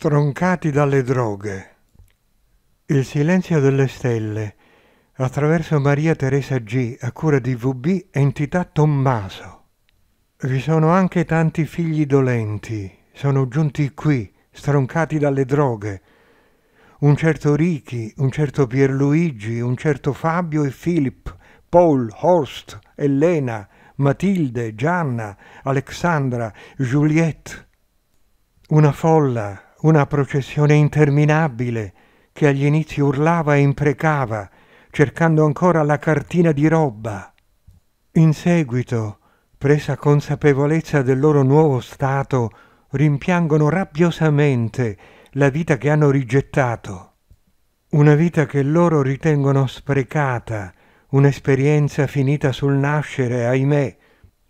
stroncati dalle droghe. Il silenzio delle stelle, attraverso Maria Teresa G, a cura di VB, entità Tommaso. Vi sono anche tanti figli dolenti, sono giunti qui, stroncati dalle droghe. Un certo Ricky, un certo Pierluigi, un certo Fabio e Philip, Paul, Horst, Elena, Matilde, Gianna, Alexandra, Juliette. Una folla una processione interminabile che agli inizi urlava e imprecava, cercando ancora la cartina di roba. In seguito, presa consapevolezza del loro nuovo stato, rimpiangono rabbiosamente la vita che hanno rigettato, una vita che loro ritengono sprecata, un'esperienza finita sul nascere, ahimè,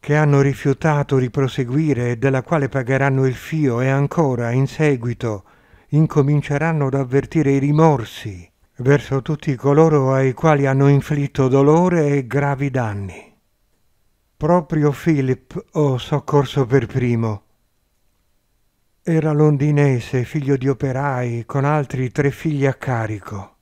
che hanno rifiutato di proseguire e della quale pagheranno il fio e ancora, in seguito, incominceranno ad avvertire i rimorsi verso tutti coloro ai quali hanno inflitto dolore e gravi danni. Proprio Philip ho soccorso per primo. Era londinese, figlio di operai, con altri tre figli a carico.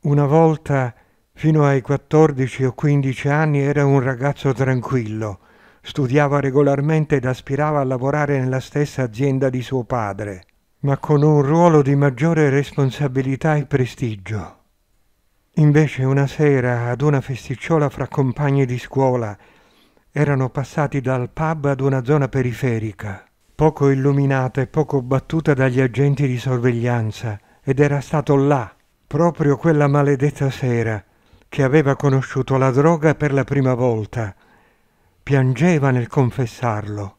Una volta, fino ai 14 o 15 anni, era un ragazzo tranquillo, Studiava regolarmente ed aspirava a lavorare nella stessa azienda di suo padre, ma con un ruolo di maggiore responsabilità e prestigio. Invece una sera, ad una festicciola fra compagni di scuola, erano passati dal pub ad una zona periferica, poco illuminata e poco battuta dagli agenti di sorveglianza, ed era stato là, proprio quella maledetta sera, che aveva conosciuto la droga per la prima volta – piangeva nel confessarlo.